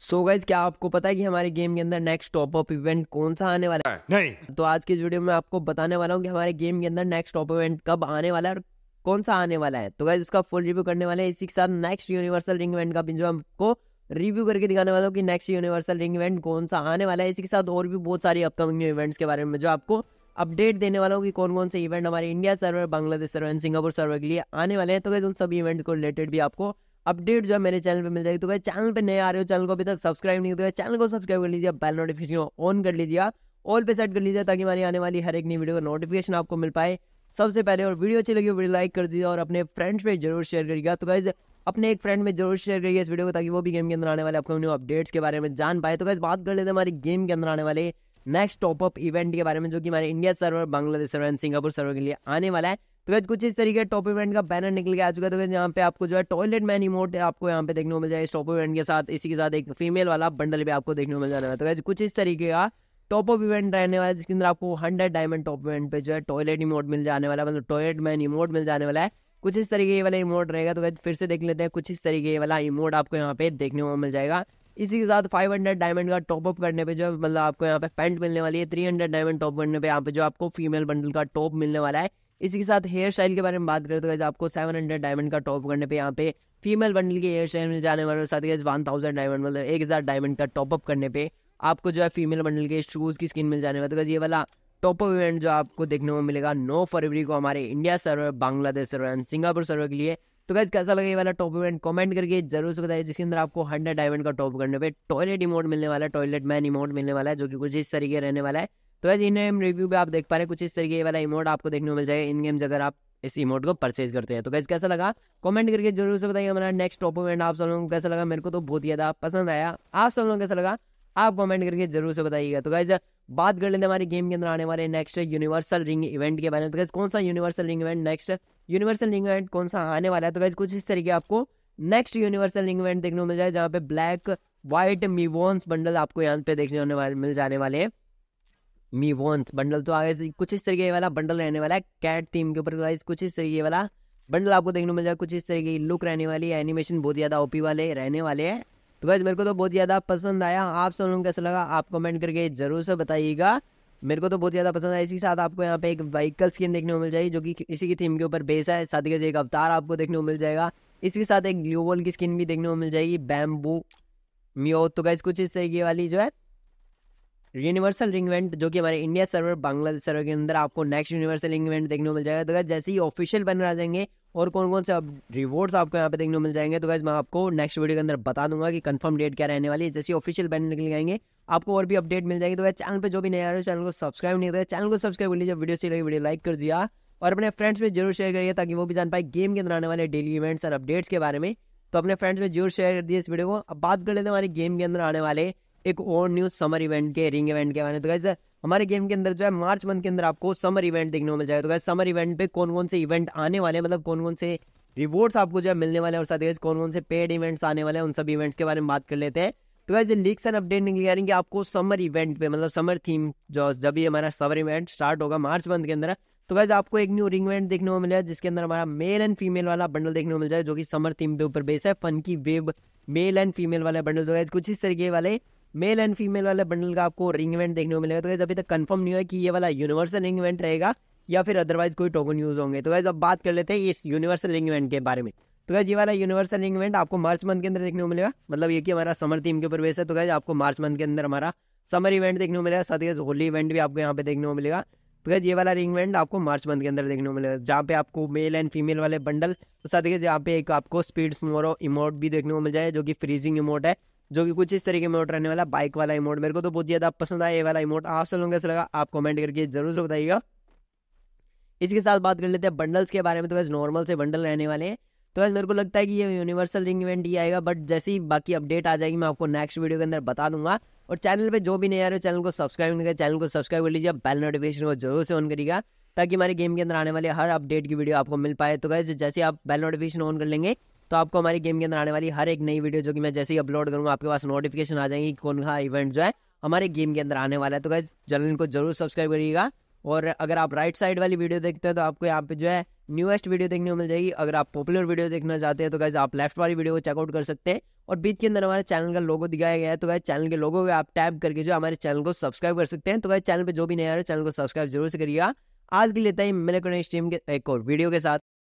So guys क्या आपको पता है कि हमारे गेम के अंदर नेक्स्ट टॉप अप इवेंट कौन सा आने वाला है नहीं तो आज की वीडियो में आपको बताने वाला हूँ कि हमारे गेम के अंदर नेक्स्ट टॉप इवेंट कब आने वाला है और कौन सा आने वाला है तो गाइज उसका फुल रिव्यू करने वाले इसी के साथ नेक्स्ट यूनिवर्सल रिंग इवेंट का भी जो आपको रिव्यू करके दिखाने वाला हूँ कि नेक्स्ट यूनिवर्सल रिंग इवेंट कौन सा आने वाला है इसी के साथ और भी बहुत सारी अपकमिंग इवेंट्स के बारे में जो आपको अपडेट देने वाला हूँ कि कौन कौन से इवेंट हमारे India server Bangladesh server and Singapore server के लिए आने वाले हैं तो गाइज़ उन सभी इवेंट्स को रिलेटेड भी आपको अपडेट जो है मेरे चैनल पे मिल जाएगी तो भाई चैनल पे नए आ रहे हो चैनल को अभी तक सब्सक्राइब नहीं किया चैनल को सब्सक्राइब कर लीजिए बेल नोटिफिकेशन ऑन कर लीजिए ऑल हाँ। पे सेट कर लीजिए ताकि हमारी आने वाली हर एक नई वीडियो का नोटिफिकेशन आपको मिल पाए सबसे पहले और वीडियो अच्छी लगी वीडियो लाइक कर दीजिए और अपने फ्रेंड्स हाँ। तो में जरूर शेयर करिएगा तो गाइज अपने एक फ्रेंड में जरूर शेयर करिए इस वीडियो को ताकि वो भी गेम के अंदर आने वाले आपको न्यू अपडेट्स के बारे में जान पाए तो गाइज बात कर लेते हैं हमारी गेम के अंदर आने वाले नेक्स्ट टॉपअप इवेंट के बारे में जो कि हमारे India server Bangladesh server and Singapore server के लिए आने वाला है तो वैसे कुछ इस तरीके टॉप इवेंट का बैनर निकल के आ चुका है तो यहाँ पे आपको जो है टॉयलेट मैन इमोट आपको यहाँ पे देखने को मिल जाएगा इस टॉप इवेंट के साथ इसी के साथ एक फीमेल वाला बंडल भी आपको देखने को मिल जाने वाला तो वैसे कुछ इस तरीके का टॉप ऑफ इवेंट रहने वाला है जिसके अंदर आपको हंड्रेड डायमंड टॉप इवेंट पे जो है टॉयलेट इमोट मिल जाने वाला है मतलब टॉयलेट मैन इमोट मिल जाने वाला है कुछ इस तरीके वाला इमोट रहेगा तो फिर से देख लेते हैं कुछ इस तरीके वाला इमोट आपको यहाँ पे देखने को मिल जाएगा इसी के साथ 500 डायमंड का टॉप अप करने पे जो है मतलब आपको यहाँ पे पैंट मिलने वाली है 300 डायमंड टॉप करने पे यहाँ पे जो आपको फीमेल बंडल का टॉप मिलने वाला है इसी के साथ हेयर स्टाइल के बारे में बात करें तो गैस आपको सेवन हंड्रेड डायमंड का टॉप करने पे यहाँ पे फीमेल बंडल के हेयर स्टाइल में जाने वाले साथ ही वन थाउजेंड डायमंड मतलब एक हज़ार डायमंड का टॉपअप करने पे आपको जो है फीमेल बंडल के शूज़ की स्किन मिल जाने वाले तो गैस ये वाला टॉपअप इवेंट जो आपको देखने को मिलेगा नौ फरवरी को हमारे India server Bangladesh server and Singapore server के लिए तो गैस कैसा लगा ये वाला टॉप इवेंट कमेंट करके जरूर से बताइए जिसके अंदर आपको हंड्रेड डायमंड का टॉप करने पे टॉयलेट इमोट मिलने वाला है टॉयलेट मैन इमोट मिलने वाला है जो कि कुछ इस तरीके रहने वाला है तो वैसे इन गेम रिव्यू पे आप देख पा रहे हैं कुछ इस तरीके वाला इमोट आपको देखने को मिल जाएगा इन गेम्स अगर आप इस इमोट को परचेज करते हैं तो कैसे कैसा लगा कमेंट करके जरूर से बताइए हमारा नेक्स्ट टॉप इवेंट आप सब लोगों को कैसा लगा मेरे को तो बहुत ज़्यादा पसंद आया आप सब लोगों को कैसा लगा आप कमेंट करके जरूर से बताइएगा तो गाइज बात कर लेते हैं गेम के अंदर आने वाले नेक्स्ट यूनिवर्सल रिंग इवेंट के बारे में तो गैस कौन सा universal ring event next universal ring event कौन सा आने वाला है तो गैस कुछ इस तरीके आपको नेक्स्ट यूनिवर्सल रिंग इवेंट देखने को मिल जाए जहाँ पे ब्लैक व्हाइट मीवोन्स बंडल आपको यहाँ पे देखने मिल जाने वाले हैं मी वॉन्स बंडल तो आगे कुछ इस तरीके वाला बंडल रहने वाला है कैट थीम के ऊपर कुछ इस तरीके वाला बंडल आपको देखने को मिल जाएगा कुछ इस तरीके की लुक रहने वाली है एनिमेशन बहुत ज़्यादा ओपी वाले रहने वाले हैं तो वैसे मेरे को तो बहुत ज़्यादा पसंद आया आप सब लोगों को कैसा लगा आप कमेंट करके ज़रूर से बताइएगा मेरे को तो बहुत ज़्यादा पसंद आया इसी साथ आपको यहाँ पे एक व्हीकल स्किन देखने को मिल जाएगी जो कि इसी की थीम के ऊपर बेस है साथ ही एक अवतार आपको देखने को मिल जाएगा इसके साथ एक ग्लूबॉल की स्किन भी देखने को मिल जाएगी बैम्बू मियो तो गैस कुछ इस तरीके वाली जो है यूनिवर्सल रिंग इवेंट जो कि हमारे इंडिया सर्वर बांग्लादेश सर्वर के अंदर आपको नेक्स्ट यूनिवर्सल रिंग इवेंट देखने को मिल जाएगा तो गैस जैसे ही ऑफिशियल बन रहा जाएंगे और कौन कौन से अब रिवॉर्ड्स आपको यहाँ पे देखने को मिल जाएंगे तो गैस मैं आपको नेक्स्ट वीडियो के अंदर बता दूंगा कि कंफर्म डेट क्या रहने वाली है जैसे ऑफिशियल बैनर निकल जाएंगे आपको और भी अपडेट मिल जाएगी तो गैस चैनल पर जो भी नया आ है चैनल को सब्सक्राइब नहीं करेगा चैनल को सब्सक्राइब कर लीजिए वीडियो से वीडियो लाइक कर दिया और अपने फ्रेंड्स में जरूर शेयर करिए ताकि वो भी जान पाए गेम के अंदर आने वाले डेली इवेंट्स और अपडेट्स के बारे में तो अपने फ्रेंड्स में जरूर शेयर कर दिए इस वीडियो को अब बात कर लेते हैं हमारे गेम के अंदर आने वाले एक और न्यू समर इवेंट के रिंग इवेंट के बारे में तो हमारे गेम के अंदर जो है मार्च मंथ के अंदर आपको समर इवेंट देखने को मिल जाएगा तो गैस समर इवेंट पे कौन कौन से इवेंट आने वाले हैं मतलब कौन कौन से रिवॉर्ड्स आपको जो है मिलने वाले हैं और साथ ही कौन कौन से पेड इवेंट्स आने वाले हैं उन सब इवेंट्स के बारे में बात कर लेते हैं तो गाइज लीक्स एंड अपडेट निकल करेंगे आपको समर इवेंट पे मतलब समर थीम जो जब भी हमारा समर इवेंट स्टार्ट होगा मार्च मंथ के अंदर तो गाइज आपको एक न्यू रिंग इवेंट देखने को मिला जिसके अंदर हमारा मेल एंड फीमेल वाला बंडल देखने को मिल जाए जो कि समर थीम पे ऊपर बेस है फन की वेब मेल एंड फीमेल वाले बंडल तो गाइज कुछ इस तरीके वाले मेल एंड फीमेल वाले बंडल का आपको रिंग इवेंट देखने को मिलेगा तो गैस अभी तक कंफर्म नहीं हुआ कि ये वाला यूनिवर्सल रिंग इवेंट रहेगा या फिर अदरवाइज कोई टोकन यूज होंगे तो गैस अब बात कर लेते हैं इस यूनिवर्सल रिंग इवेंट के बारे में तो गैस ये वाला यूनिवर्सल रिंग इवेंट आपको मार्च मंथ के अंदर देखने को मिलेगा मतलब ये कि हमारा समर थीम के ऊपर बेस है तो गैस आपको मार्च मंथ के अंदर हमारा समर इवेंट देखने को मिलेगा साथ ही होली इवेंट भी आपको यहाँ पे देखने को मिलेगा तो गैस ये वाला रिंग इवेंट आपको मार्च मंथ के अंदर देखने को मिलेगा जहाँ पे आपको मेल एंड फीमेल वाले बंडल तो साथ ही यहाँ पे एक आपको स्पीड मोरो इमोट भी देखने को मिल जाए जो कि फ्रीजिंग इमोट है जो कि कुछ इस तरीके में रहने वाला बाइक वाला इमोट मेरे को तो बहुत ज़्यादा पसंद आया ये वाला इमोट आप सब लोगों कैसा लगा आप कमेंट करके जरूर से बताइएगा इसके साथ बात कर लेते हैं बंडल्स के बारे में तो वैसे नॉर्मल से बंडल रहने वाले हैं तो वैसे मेरे को लगता है कि ये यूनिवर्सल रिंग इवेंट ही आएगा बट जैसे ही बाकी अपडेट आ जाएगी मैं आपको नेक्स्ट वीडियो के अंदर बता दूंगा और चैनल पे जो भी तो नहीं आ रहे हो चैनल को सब्सक्राइब नहीं करें चैनल को सब्सक्राइब कर लीजिए बेल नोटिफिकेशन को जरूर से ऑन करिएगा ताकि हमारे गेम के अंदर आने वाले हर अपडेट की वीडियो आपको मिल पाए तो वैसे जैसे आप बेल नोटिफिकेशन ऑन कर लेंगे तो आपको हमारी गेम के अंदर आने वाली हर एक नई वीडियो जो कि मैं जैसे ही अपलोड करूँगा आपके पास नोटिफिकेशन आ जाएंगे कौन सा इवेंट जो है हमारे गेम के अंदर आने वाला है तो गाइज चैनल को जरूर सब्सक्राइब करिएगा और अगर आप राइट साइड वाली वीडियो देखते हैं तो आपको यहाँ पे जो है न्यूएस्ट वीडियो देखने को मिल जाएगी अगर आप पॉपुलर वीडियो देखना चाहते हैं तो गाइज आप लेफ्ट वाली वीडियो को चेकआउट कर सकते हैं और बीच के अंदर हमारे चैनल का लोगो दिखाया गया है तो गाइज चैनल के लोगों को आप टैप करके जो हमारे चैनल को सब्सक्राइब कर सकते हैं तो गाइज चैनल पर जो भी नया है चैनल को सब्सक्राइब जरूर से करिएगा आज के लिए तय मिले कर स्ट्रीम के एक और वीडियो के साथ